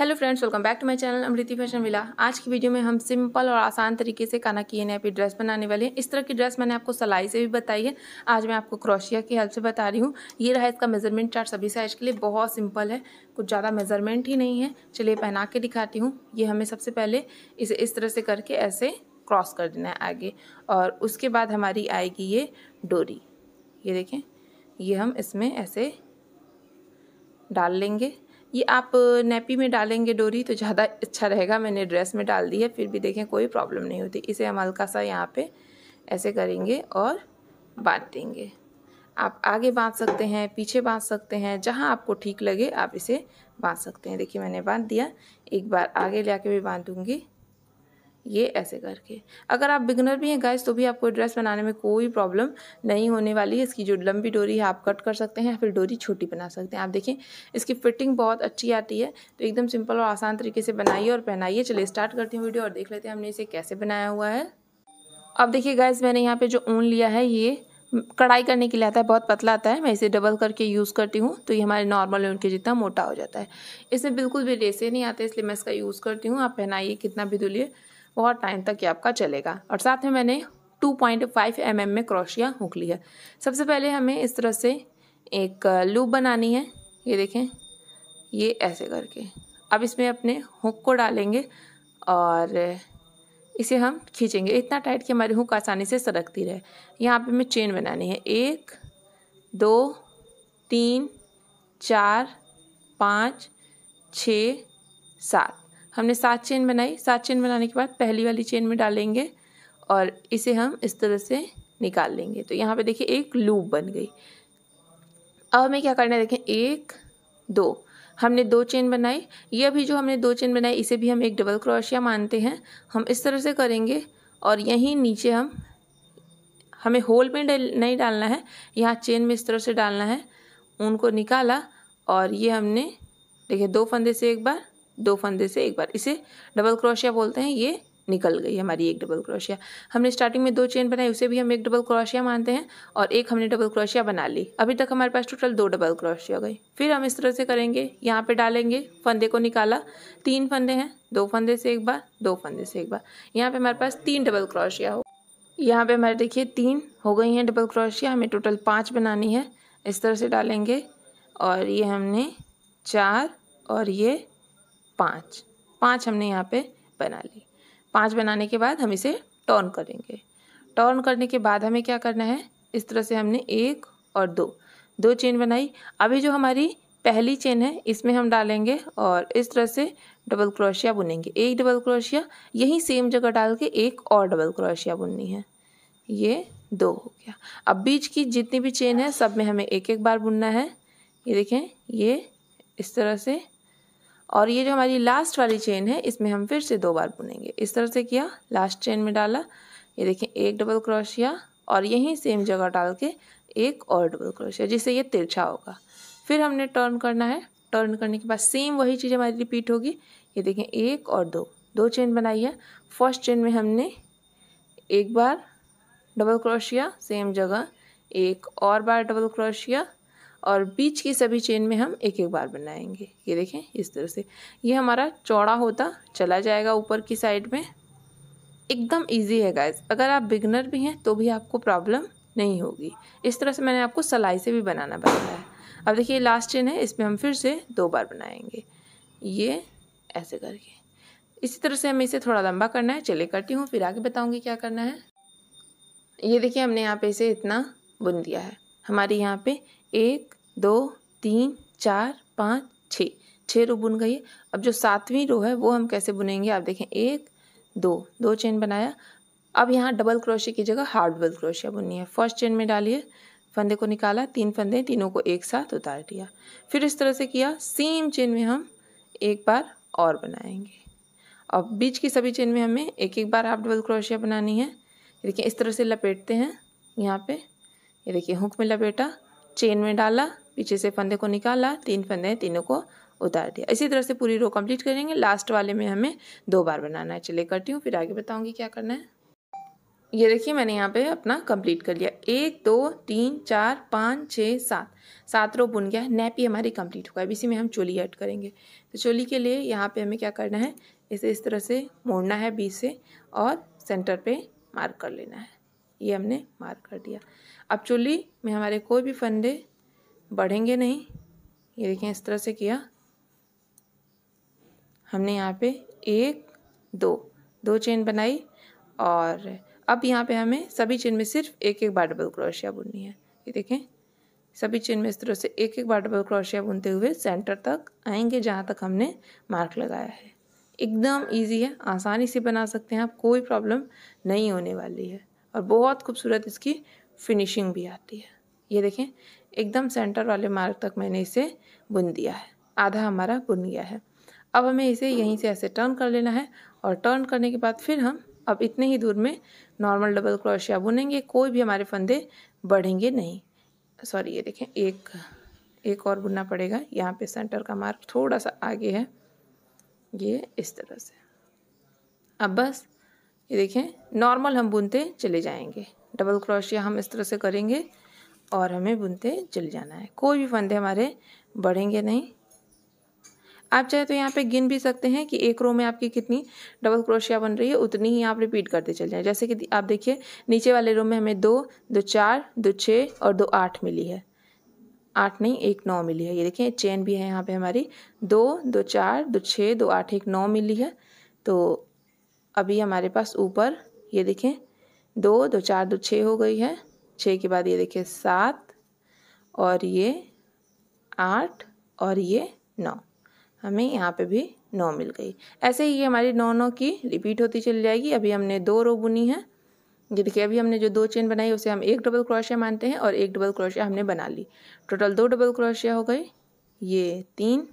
hello friends welcome back to my channel Amriti fashion villa आज की video में हम सिंपल और आसान तरीके से काना की एन ड्रेस बनाने वाले हैं इस तरह की ड्रेस मैंने आपको सलाई से भी बताई है आज मैं आपको क्रोशिया की हेल्प से बता रही हूँ ये रहा इसका मेजरमेंट चार्ट सभी साइज के लिए बहुत सिंपल है कुछ ज़्यादा मेजरमेंट ही नहीं है चलिए पहना के दिखाती हूँ ये हमें सबसे पहले इसे इस तरह से करके ऐसे क्रॉस कर देना है आगे और उसके बाद हमारी आएगी ये डोरी ये देखें ये हम इसमें ऐसे डाल लेंगे ये आप नेपी में डालेंगे डोरी तो ज़्यादा अच्छा रहेगा मैंने ड्रेस में डाल दी है फिर भी देखें कोई प्रॉब्लम नहीं होती इसे हम हल्का सा यहाँ पे ऐसे करेंगे और बांध देंगे आप आगे बांध सकते हैं पीछे बांध सकते हैं जहाँ आपको ठीक लगे आप इसे बांध सकते हैं देखिए मैंने बांध दिया एक बार आगे ले भी बांध दूँगी ये ऐसे करके अगर आप बिगनर भी हैं गाइस तो भी आपको ड्रेस बनाने में कोई प्रॉब्लम नहीं होने वाली है इसकी जो लंबी डोरी है आप कट कर सकते हैं या फिर डोरी छोटी बना सकते हैं आप देखें इसकी फिटिंग बहुत अच्छी आती है तो एकदम सिंपल और आसान तरीके से बनाइए और पहनाइए चलिए स्टार्ट करती हूँ वीडियो और देख लेते हैं हमने इसे कैसे बनाया हुआ है अब देखिए गैस मैंने यहाँ पर जो ऊन लिया है ये कढ़ाई करने के लिए आता है बहुत पतला आता है मैं इसे डबल करके यूज़ करती हूँ तो ये हमारे नॉर्मल ऊन के जितना मोटा हो जाता है इसमें बिल्कुल भी रेसे नहीं आते इसलिए मैं इसका यूज़ करती हूँ आप पहनाइए कितना भी धुलिए बहुत टाइम तक ये आपका चलेगा और साथ में मैंने 2.5 पॉइंट mm में क्रोशिया हुक ली है सबसे पहले हमें इस तरह से एक लूप बनानी है ये देखें ये ऐसे करके अब इसमें अपने हुक को डालेंगे और इसे हम खींचेंगे इतना टाइट कि हमारी हुक आसानी से सरकती रहे यहाँ पे हमें चेन बनानी है एक दो तीन चार पाँच छ सात हमने सात चेन बनाई सात चेन बनाने के बाद पहली वाली चेन में डालेंगे और इसे हम इस तरह से निकाल लेंगे तो यहाँ पे देखिए एक लूप बन गई अब हमें क्या करना है देखें एक दो हमने दो चेन बनाई ये भी जो हमने दो चेन बनाई इसे भी हम एक डबल क्रोशिया मानते हैं हम इस तरह से करेंगे और यहीं नीचे हम हमें होल में डल, नहीं डालना है यहाँ चेन में इस तरह से डालना है उनको निकाला और ये हमने देखिए दो फंदे से एक बार दो फंदे से एक बार इसे डबल क्रोशिया बोलते हैं ये निकल गई हमारी एक डबल क्रोशिया हमने स्टार्टिंग में दो चेन बनाई उसे भी हम एक डबल क्रोशिया मानते हैं और एक हमने डबल क्रोशिया बना ली अभी तक हमारे पास टोटल दो डबल क्रोशिया हो गई फिर हम इस तरह से करेंगे यहाँ पे डालेंगे फंदे को निकाला तीन फंदे हैं दो फंदे से एक बार दो फंदे से एक बार यहाँ पर हमारे पास तीन डबल क्रोशिया हो यहाँ पर हमारे देखिए तीन हो गई हैं डबल क्रोशिया हमें टोटल पाँच बनानी है इस तरह से डालेंगे और ये हमने चार और ये पाँच पाँच हमने यहाँ पे बना ली पाँच बनाने के बाद हम इसे टर्न करेंगे टर्न करने के बाद हमें क्या करना है इस तरह से हमने एक और दो दो चेन बनाई अभी जो हमारी पहली चेन है इसमें हम डालेंगे और इस तरह से डबल क्रोशिया बुनेंगे एक डबल क्रोशिया यही सेम जगह डाल के एक और डबल क्रोशिया बुननी है ये दो हो गया अब बीच की जितनी भी चेन है सब में हमें एक एक बार बुनना है ये देखें ये इस तरह से और ये जो हमारी लास्ट वाली चेन है इसमें हम फिर से दो बार बुनेंगे इस तरह से किया लास्ट चेन में डाला ये देखें एक डबल क्रोशिया और यहीं सेम जगह डाल के एक और डबल क्रोशिया जिससे ये तिरछा होगा फिर हमने टर्न करना है टर्न करने के बाद सेम वही चीज़ हमारी रिपीट होगी ये देखें एक और दो दो चेन बनाई है फर्स्ट चेन में हमने एक बार डबल क्रोशिया सेम जगह एक और बार डबल क्रोशिया और बीच की सभी चेन में हम एक एक बार बनाएंगे ये देखें इस तरह से ये हमारा चौड़ा होता चला जाएगा ऊपर की साइड में एकदम इजी है गाइस अगर आप बिगनर भी हैं तो भी आपको प्रॉब्लम नहीं होगी इस तरह से मैंने आपको सलाई से भी बनाना बताया है अब देखिए लास्ट चेन है इसमें हम फिर से दो बार बनाएंगे ये ऐसे करके इसी तरह से हमें इसे थोड़ा लंबा करना है चले करती हूँ फिर आगे बताऊँगी क्या करना है ये देखिए हमने यहाँ पे इसे इतना बुन दिया है हमारी यहाँ पे एक दो तीन चार पाँच छः छः रो बुन गई है अब जो सातवीं रो है वो हम कैसे बुनेंगे आप देखें एक दो दो चेन बनाया अब यहाँ डबल क्रोशे की जगह हार्ड डबल क्रोशिया बुननी है फर्स्ट चेन में डालिए फंदे को निकाला तीन फंदे तीनों को एक साथ उतार दिया फिर इस तरह से किया सेम चेन में हम एक बार और बनाएंगे और बीच की सभी चेन में हमें एक एक बार आप डबल क्रोशिया बनानी है देखिए इस तरह से लपेटते हैं यहाँ पे ये देखिए हुक में लपेटा चेन में डाला पीछे से फंदे को निकाला तीन फंदे तीनों को उतार दिया इसी तरह से पूरी रो कंप्लीट करेंगे लास्ट वाले में हमें दो बार बनाना है चले करती हूँ फिर आगे बताऊँगी क्या करना है ये देखिए मैंने यहाँ पे अपना कंप्लीट कर लिया एक दो तीन चार पाँच छः सात सात रो बुन गया है नैप ही हमारी कंप्लीट हो गया अब इसी में हम चोली ऐड करेंगे तो चोली के लिए यहाँ पे हमें क्या करना है इसे इस तरह से मोड़ना है बीच से और सेंटर पे मार्क कर लेना है ये हमने मार्क कर दिया अब चुल्ली में हमारे कोई भी फंदे बढ़ेंगे नहीं ये देखें इस तरह से किया हमने यहाँ पे एक दो दो चेन बनाई और अब यहाँ पे हमें सभी चेन में सिर्फ एक एक बार डबल क्रोशिया बुननी है ये देखें सभी चेन में इस तरह से एक एक बार डबल क्रोशिया बुनते हुए सेंटर तक आएंगे जहाँ तक हमने मार्क लगाया है एकदम इजी है आसानी से बना सकते हैं आप कोई प्रॉब्लम नहीं होने वाली है और बहुत खूबसूरत इसकी फिनिशिंग भी आती है ये देखें एकदम सेंटर वाले मार्ग तक मैंने इसे बुन दिया है आधा हमारा बुन गया है अब हमें इसे यहीं से ऐसे टर्न कर लेना है और टर्न करने के बाद फिर हम अब इतने ही दूर में नॉर्मल डबल क्रोशिया बुनेंगे कोई भी हमारे फंदे बढ़ेंगे नहीं सॉरी ये देखें एक एक और बुनना पड़ेगा यहाँ पे सेंटर का मार्क थोड़ा सा आगे है ये इस तरह से अब बस ये देखें नॉर्मल हम बुनते चले जाएंगे डबल क्रोशिया हम इस तरह से करेंगे और हमें बुनते चले जाना है कोई भी फंदे हमारे बढ़ेंगे नहीं आप चाहे तो यहाँ पे गिन भी सकते हैं कि एक रो में आपकी कितनी डबल क्रोशिया बन रही है उतनी ही आप रिपीट करते चले जाएं जैसे कि आप देखिए नीचे वाले रो में हमें दो दो चार दो छः और दो आठ मिली है आठ नहीं एक नौ मिली है ये देखिए चेन भी है यहाँ पे हमारी दो दो चार दो छः दो आठ एक नौ मिली है तो अभी हमारे पास ऊपर ये देखें दो दो चार दो छः हो गई है छः के बाद ये देखें सात और ये आठ और ये नौ हमें यहाँ पे भी नौ मिल गई ऐसे ही ये हमारी नौ नौ की रिपीट होती चली जाएगी अभी हमने दो रो बुनी है ये देखिए अभी हमने जो दो चेन बनाई उसे हम एक डबल क्रोशिया मानते हैं और एक डबल क्रोशिया हमने बना ली टोटल दो डबल क्रोशिया हो गई ये तीन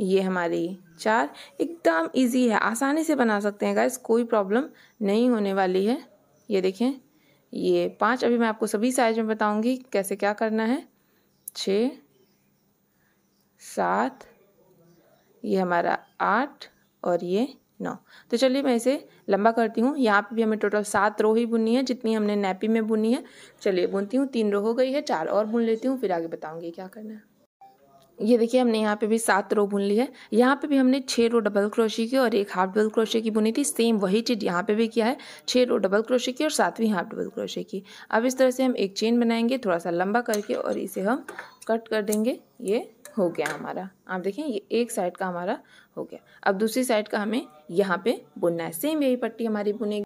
ये हमारी चार एकदम इजी है आसानी से बना सकते हैं गाइस कोई प्रॉब्लम नहीं होने वाली है ये देखें ये पाँच अभी मैं आपको सभी साइज में बताऊंगी कैसे क्या करना है छ सात ये हमारा आठ और ये नौ तो चलिए मैं इसे लंबा करती हूँ यहाँ पे भी हमें टोटल सात रो ही बुननी है जितनी हमने नैपी में बुनी है चलिए बुनती हूँ तीन रो हो गई है चार और बुन लेती हूँ फिर आगे बताऊँगी क्या करना है ये देखिए हमने यहाँ पे भी सात रो बुन ली है यहाँ पे भी हमने छः रो डबल क्रोशे की और एक हाफ डबल क्रोशे की बुनी थी सेम वही चीज़ यहाँ पे भी किया है छः रो डबल क्रोशे की और सातवीं हाफ डबल क्रोशे की अब इस तरह से हम एक चेन बनाएंगे थोड़ा सा लंबा करके और इसे हम कट कर देंगे ये हो गया हमारा आप देखें ये एक साइड का हमारा हो गया अब दूसरी साइड का हमें यहाँ पर बुनना है सेम यही पट्टी हमारी बुनेगी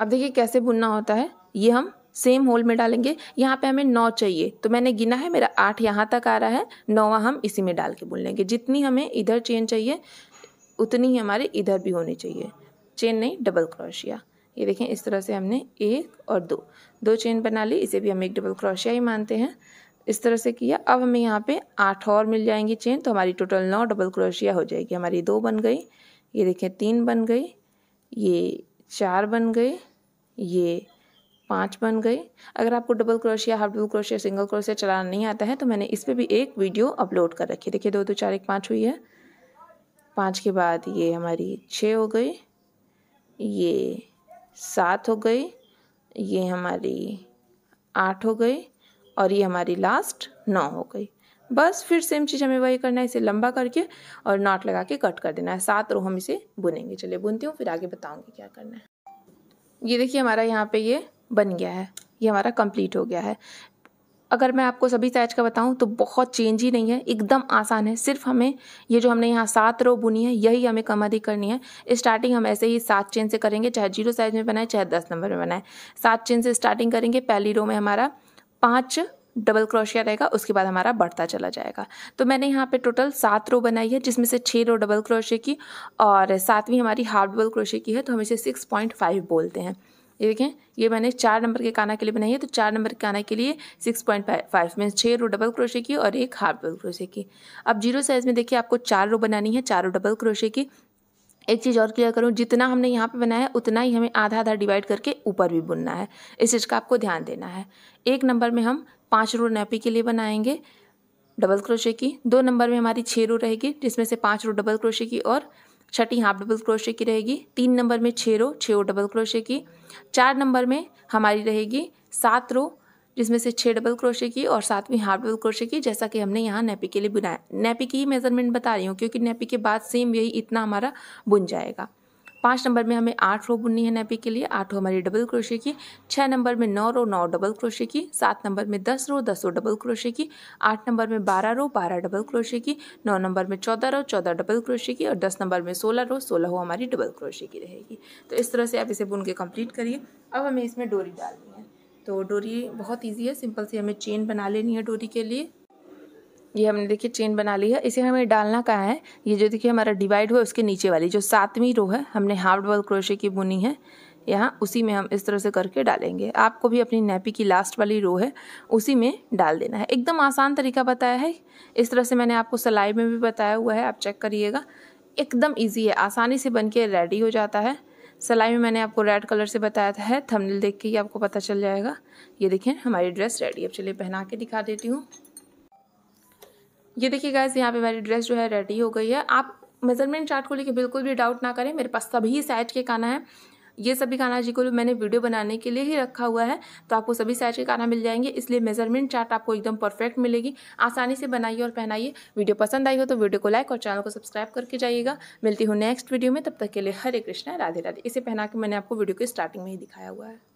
अब देखिए कैसे बुनना होता है ये हम सेम होल में डालेंगे यहाँ पे हमें नौ चाहिए तो मैंने गिना है मेरा आठ यहाँ तक आ रहा है नौवा हम इसी में डाल के बुन लेंगे जितनी हमें इधर चेन चाहिए उतनी ही हमारे इधर भी होनी चाहिए चेन नहीं डबल क्रोशिया ये देखें इस तरह से हमने एक और दो दो चेन बना ली इसे भी हम एक डबल क्रोशिया ही मानते हैं इस तरह से किया अब हमें यहाँ पे आठ और मिल जाएंगी चेन तो हमारी टोटल नौ डबल क्रोशिया हो जाएगी हमारी दो बन गई ये देखें तीन बन गई ये चार बन गई ये पाँच बन गए अगर आपको double crochet half double crochet single crochet चलाना नहीं आता है तो मैंने इस पर भी एक वीडियो अपलोड कर रखी है देखिए दो दो चार एक पाँच हुई है पाँच के बाद ये हमारी छः हो गई ये सात हो गई ये हमारी आठ हो गई और ये हमारी लास्ट नौ हो गई बस फिर सेम चीज़ हमें वही करना है इसे लंबा करके और नॉट लगा के कट कर देना है सात रो हम इसे बुनेंगे चलिए बुनती हूँ फिर आगे बताऊँगी क्या करना है ये देखिए हमारा यहाँ पे ये बन गया है ये हमारा कंप्लीट हो गया है अगर मैं आपको सभी साइज का बताऊं तो बहुत चेंज ही नहीं है एकदम आसान है सिर्फ हमें ये जो हमने यहाँ सात रो बुनी है यही हमें कम अधिक करनी है स्टार्टिंग हम ऐसे ही सात चेन से करेंगे चाहे जीरो साइज में बनाए चाहे दस नंबर में बनाए सात चेन से स्टार्टिंग करेंगे पहली रो में हमारा पाँच डबल क्रोशिया रहेगा उसके बाद हमारा बढ़ता चला जाएगा तो मैंने यहाँ पे टोटल सात रो बनाई है जिसमें से छः रो डबल क्रोशे की और सातवीं हमारी हाफ डबल क्रोशे की है तो हम इसे सिक्स पॉइंट फाइव बोलते हैं ये देखें ये मैंने चार नंबर के काना के लिए बनाई है तो चार नंबर के काना के लिए सिक्स पॉइंट फाइव मीन्स छः रो डबल क्रोशे की और एक हाफ डबल क्रोशे की अब जीरो साइज़ में देखिए आपको चार रो बनानी है चार रो डबल क्रोशे की एक चीज़ और क्लियर करूँ जितना हमने यहाँ पे बनाया है उतना ही हमें आधा आधा डिवाइड करके ऊपर भी बुनना है इस चीज़ का आपको ध्यान देना है एक नंबर में हम पाँच रो नैपी के लिए बनाएंगे डबल क्रोशे की दो नंबर में हमारी छः रो रहेगी जिसमें से पाँच रो डबल क्रोशे की और छठी हाफ डबल क्रोशे की रहेगी तीन नंबर में छः रो छः डबल क्रोशे की चार नंबर में हमारी रहेगी सात रो जिसमें से छः डबल क्रोशे की और सातवीं हाफ डबल क्रोशे की जैसा कि हमने यहाँ नेपी के लिए बुनाया नेपी की ही मेजरमेंट बता रही हूँ क्योंकि नेपी के बाद सेम यही इतना हमारा बुन जाएगा पाँच नंबर में हमें आठ रो बुननी है नेपी के लिए आठ रो हमारी डबल क्रोशे की छः नंबर में नौ रो नौ डबल क्रोशे की सात नंबर में दस रो दस रो डबल क्रोशे की आठ नंबर में बारह रो बारह डबल क्रोशे की नौ नंबर में चौदह रो चौदह डबल क्रोशे की और दस नंबर में सोलह रो सोलह रो हमारी डबल क्रोशे की रहेगी तो इस तरह से आप इसे बुन के कंप्लीट करिए अब हमें इसमें डोरी डालनी है तो डोरी बहुत ईजी है सिंपल सी हमें चेन बना लेनी है डोरी के लिए ये हमने देखिए चेन बना ली है इसे हमें डालना कहाँ है ये जो देखिए हमारा डिवाइड हुआ उसके नीचे वाली जो सातवीं रो है हमने हाफ डबल क्रोशे की बुनी है यहाँ उसी में हम इस तरह से करके डालेंगे आपको भी अपनी नैपी की लास्ट वाली रो है उसी में डाल देना है एकदम आसान तरीका बताया है इस तरह से मैंने आपको सिलाई में भी बताया हुआ है आप चेक करिएगा एकदम ईजी है आसानी से बन के रेडी हो जाता है सिलाई में मैंने आपको रेड कलर से बताया था है थमनिल देख के ही आपको पता चल जाएगा ये देखें हमारी ड्रेस रेडी अब चलिए पहना के दिखा देती हूँ ये देखिए गैस यहाँ पे मेरी ड्रेस जो है रेडी हो गई है आप मेज़रमेंट चार्ट को लेकर बिल्कुल भी डाउट ना करें मेरे पास सभी साइज के काना है ये सभी खाना जी को मैंने वीडियो बनाने के लिए ही रखा हुआ है तो आपको सभी साइज के खाना मिल जाएंगे इसलिए मेजरमेंट चार्ट आपको एकदम परफेक्ट मिलेगी आसानी से बनाइए और पहनाइए वीडियो पसंद आई हो तो वीडियो को लाइक और चैनल को सब्सक्राइब करके जाइएगा मिलती हूँ नेक्स्ट वीडियो में तब तक के लिए हरे कृष्णा राधे राधे इसे पहना के मैंने आपको वीडियो की स्टार्टिंग में ही दिखाया हुआ है